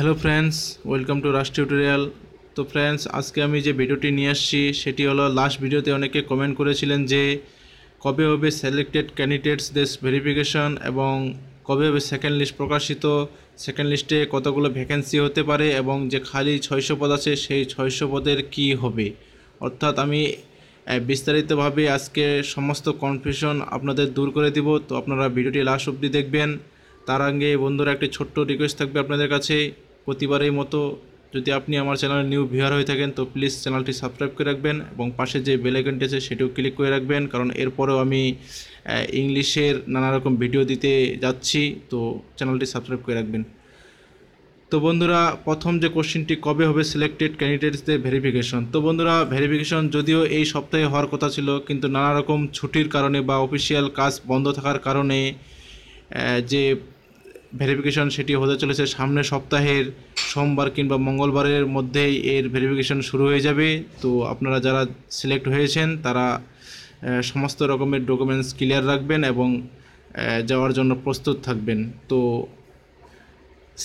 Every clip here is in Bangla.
hello friends welcome to Raj tutorial তো ফ্রেন্ডস আজকে আমি যে ভিডিওটি নিয়ে আসছি সেটি হলো লাস্ট ভিডিওতে অনেকে কমেন্ট করেছিলেন যে কবে হবে সিলেক্টেড ক্যান্ডিডেটসদের ভেরিফিকেশন এবং কবে হবে সেকেন্ড লিস্ট প্রকাশিত সেকেন্ড লিস্টে কতগুলো ভ্যাকেন্সি হতে পারে এবং যে খালি ছয়শো পদ আছে সেই ছয়শো পদের কি হবে অর্থাৎ আমি বিস্তারিতভাবে আজকে সমস্ত কনফিউশন আপনাদের দূর করে দিব তো আপনারা ভিডিওটি লাস্ট অবধি দেখবেন তার আগে বন্ধুরা একটি ছোট্ট রিকোয়েস্ট থাকবে আপনাদের কাছে প্রতিবারের মতো যদি আপনি আমার চ্যানেলে নিউ ভিউয়ার হয়ে থাকেন তো প্লিজ চ্যানেলটি সাবস্ক্রাইব করে রাখবেন এবং পাশে যে বেলাইকনটি আছে সেটিও ক্লিক করে রাখবেন কারণ এরপরেও আমি ইংলিশের নানা রকম ভিডিও দিতে যাচ্ছি তো চ্যানেলটি সাবস্ক্রাইব করে রাখবেন তো বন্ধুরা প্রথম যে কোশ্চেনটি কবে হবে সিলেক্টেড ক্যান্ডিডেটসদের ভেরিফিকেশন তো বন্ধুরা ভেরিফিকেশন যদিও এই সপ্তাহে হওয়ার কথা ছিল কিন্তু নানা রকম ছুটির কারণে বা অফিসিয়াল কাজ বন্ধ থাকার কারণে যে ভেরিফিকেশন সেটি হতে চলেছে সামনের সপ্তাহের সোমবার কিংবা মঙ্গলবারের মধ্যেই এর ভেরিফিকেশন শুরু হয়ে যাবে তো আপনারা যারা সিলেক্ট হয়েছেন তারা সমস্ত রকমের ডকুমেন্টস ক্লিয়ার রাখবেন এবং যাওয়ার জন্য প্রস্তুত থাকবেন তো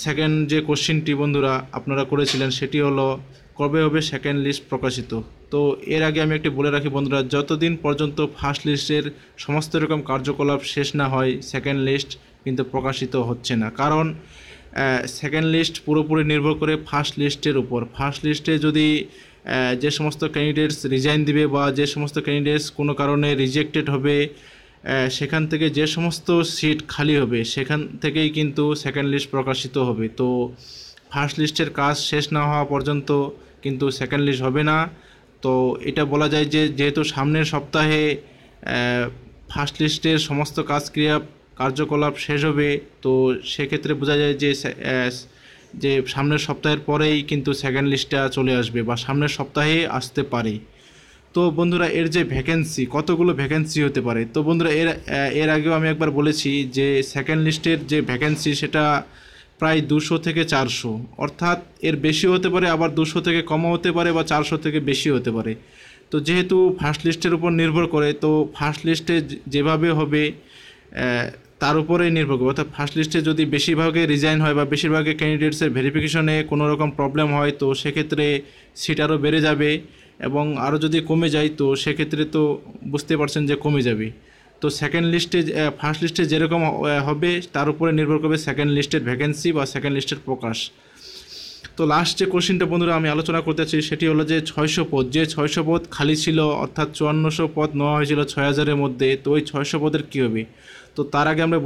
সেকেন্ড যে কোশ্চেনটি বন্ধুরা আপনারা করেছিলেন সেটি হলো কবে হবে সেকেন্ড লিস্ট প্রকাশিত তো এর আগে আমি একটি বলে রাখি বন্ধুরা যতদিন পর্যন্ত ফার্স্ট লিস্টের সমস্ত রকম কার্যকলাপ শেষ না হয় সেকেন্ড লিস্ট কিন্তু প্রকাশিত হচ্ছে না কারণ সেকেন্ড লিস্ট পুরোপুরি নির্ভর করে ফার্স্ট লিস্টের উপর ফার্স্ট লিস্টে যদি যে সমস্ত ক্যান্ডিডেটস রিজাইন দিবে বা যে সমস্ত ক্যান্ডিডেটস কোনো কারণে রিজেক্টেড হবে সেখান থেকে যে সমস্ত সিট খালি হবে সেখান থেকেই কিন্তু সেকেন্ড লিস্ট প্রকাশিত হবে তো ফার্স্ট লিস্টের কাজ শেষ না হওয়া পর্যন্ত কিন্তু সেকেন্ড লিস্ট হবে না তো এটা বলা যায় যে যেহেতু সামনের সপ্তাহে ফার্স্ট লিস্টের সমস্ত কাজ ক্রিয়া কার্যকলাপ শেষ হবে তো সেক্ষেত্রে বোঝা যায় যে যে সামনের সপ্তাহের পরেই কিন্তু সেকেন্ড লিস্টটা চলে আসবে বা সামনের সপ্তাহে আসতে পারে তো বন্ধুরা এর যে ভ্যাকেন্সি কতগুলো ভ্যাকেন্সি হতে পারে তো বন্ধুরা এর এর আগেও আমি একবার বলেছি যে সেকেন্ড লিস্টের যে ভ্যাকেন্সি সেটা প্রায় দুশো থেকে চারশো অর্থাৎ এর বেশি হতে পারে আবার দুশো থেকে কমও হতে পারে বা চারশো থেকে বেশি হতে পারে তো যেহেতু ফার্স্ট লিস্টের উপর নির্ভর করে তো ফার্স্ট লিস্টে যেভাবে হবে তার উপরেই নির্ভর করবে অর্থাৎ ফার্স্ট লিস্টে যদি বেশিরভাগে রিজাইন হয় বা বেশিরভাগে ক্যান্ডিডেটসের ভেরিফিকেশনে কোনো রকম প্রবলেম হয় তো সেক্ষেত্রে সিট আরও বেড়ে যাবে এবং আরও যদি কমে যায় তো সেক্ষেত্রে তো বুঝতে পারছেন যে কমে যাবে তো সেকেন্ড লিস্টে ফার্স্ট লিস্টে যেরকম হবে তার উপরে নির্ভর করবে সেকেন্ড লিস্টের ভ্যাকেন্সি বা সেকেন্ড লিস্টের প্রকাশ তো লাস্ট যে কোশ্চেনটা বন্ধুরা আমি আলোচনা করতে চাই সেটি হলো যে ছয়শো পদ যে ছয়শো পদ খালি ছিল অর্থাৎ চুয়ান্নশো পদ নেওয়া হয়েছিল ছয় হাজারের মধ্যে তো ওই ছয়শো পদের কী হবে তো তার আগে আমরা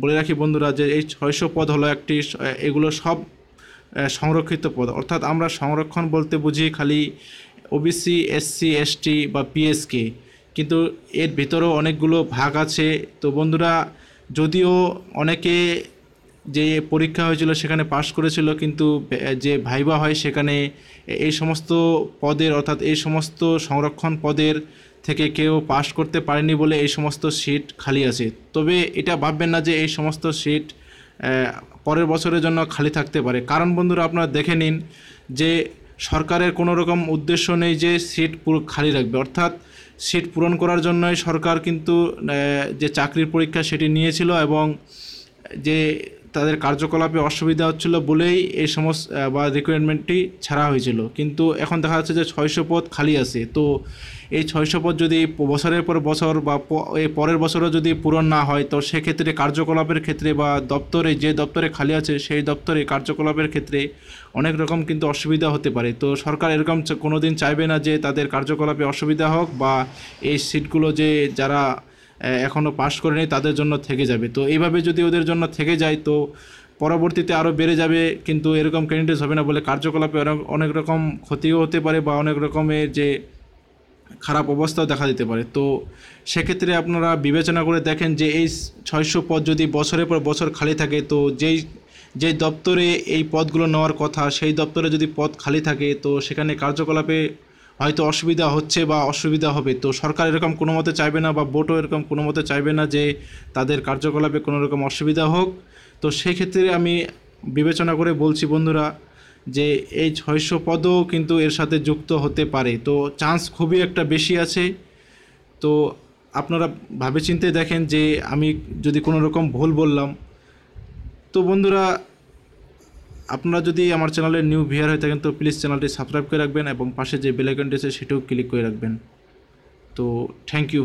বলে রাখি বন্ধুরা যে এই ছয়শো পদ হলো একটি এগুলো সব সংরক্ষিত পদ অর্থাৎ আমরা সংরক্ষণ বলতে বুঝি খালি ওবিসি এসসি এসটি বা পিএসকে কিন্তু এর ভিতরেও অনেকগুলো ভাগ আছে তো বন্ধুরা যদিও অনেকে যে পরীক্ষা হয়েছিল সেখানে পাশ করেছিল কিন্তু যে ভাইবা হয় সেখানে এই সমস্ত পদের অর্থাৎ এই সমস্ত সংরক্ষণ পদের থেকে কেউ পাশ করতে পারেনি বলে এই সমস্ত সিট খালি আছে তবে এটা ভাববেন না যে এই সমস্ত সিট পরের বছরের জন্য খালি থাকতে পারে কারণ বন্ধুরা আপনারা দেখে নিন যে সরকারের কোনো রকম উদ্দেশ্য নেই যে সিট পুরো খালি রাখবে অর্থাৎ সিট পূরণ করার জন্যই সরকার কিন্তু যে চাকরির পরীক্ষা সেটি নিয়েছিল এবং যে তাদের কার্যকলাপে অসুবিধা হচ্ছিল বলেই এই সমস্ত বা রিক্রুটমেন্টটি ছাড়া হয়েছিল কিন্তু এখন দেখা যাচ্ছে যে ছয়শো পদ খালি আছে তো এই ছয়শো পদ যদি বছরের পর বছর বা এই পরের বছরও যদি পূরণ না হয় তো সেক্ষেত্রে কার্যকলাপের ক্ষেত্রে বা দপ্তরে যে দপ্তরে খালি আছে সেই দপ্তরে কার্যকলাপের ক্ষেত্রে অনেক রকম কিন্তু অসুবিধা হতে পারে তো সরকার এরকম কোনো দিন চাইবে না যে তাদের কার্যকলাপে অসুবিধা হোক বা এই সিটগুলো যে যারা এখনও পাশ করেনি তাদের জন্য থেকে যাবে তো এইভাবে যদি ওদের জন্য থেকে যায় তো পরবর্তীতে আরও বেড়ে যাবে কিন্তু এরকম ক্যান্ডিডেটস হবে না বলে কার্যকলাপে অনেক রকম ক্ষতিও হতে পারে বা অনেক রকমের যে খারাপ অবস্থাও দেখা দিতে পারে তো সেক্ষেত্রে আপনারা বিবেচনা করে দেখেন যে এই ছয়শো পদ যদি বছরের পর বছর খালি থাকে তো যেই যে দপ্তরে এই পদগুলো নেওয়ার কথা সেই দপ্তরে যদি পদ খালি থাকে তো সেখানে কার্যকলাপে হয়তো অসুবিধা হচ্ছে বা অসুবিধা হবে তো সরকার এরকম কোনো মতে চাইবে না বা বোর্ডও এরকম কোনো মতে চাইবে না যে তাদের কার্যকলাপে কোনো রকম অসুবিধা হোক তো সেক্ষেত্রে আমি বিবেচনা করে বলছি বন্ধুরা যে এই ছয়শো পদও কিন্তু এর সাথে যুক্ত হতে পারে তো চান্স খুবই একটা বেশি আছে তো আপনারা ভাবে চিনতে দেখেন যে আমি যদি কোনো রকম ভুল বললাম তো বন্ধুরা আপনারা যদি আমার চ্যানেলের নিউ ভিয়ার হয়ে থাকেন তো প্লিজ চ্যানেলটি সাবস্ক্রাইব করে রাখবেন এবং পাশে যে বেলাইকনটি আছে সেটিও ক্লিক করে রাখবেন তো থ্যাংক ইউ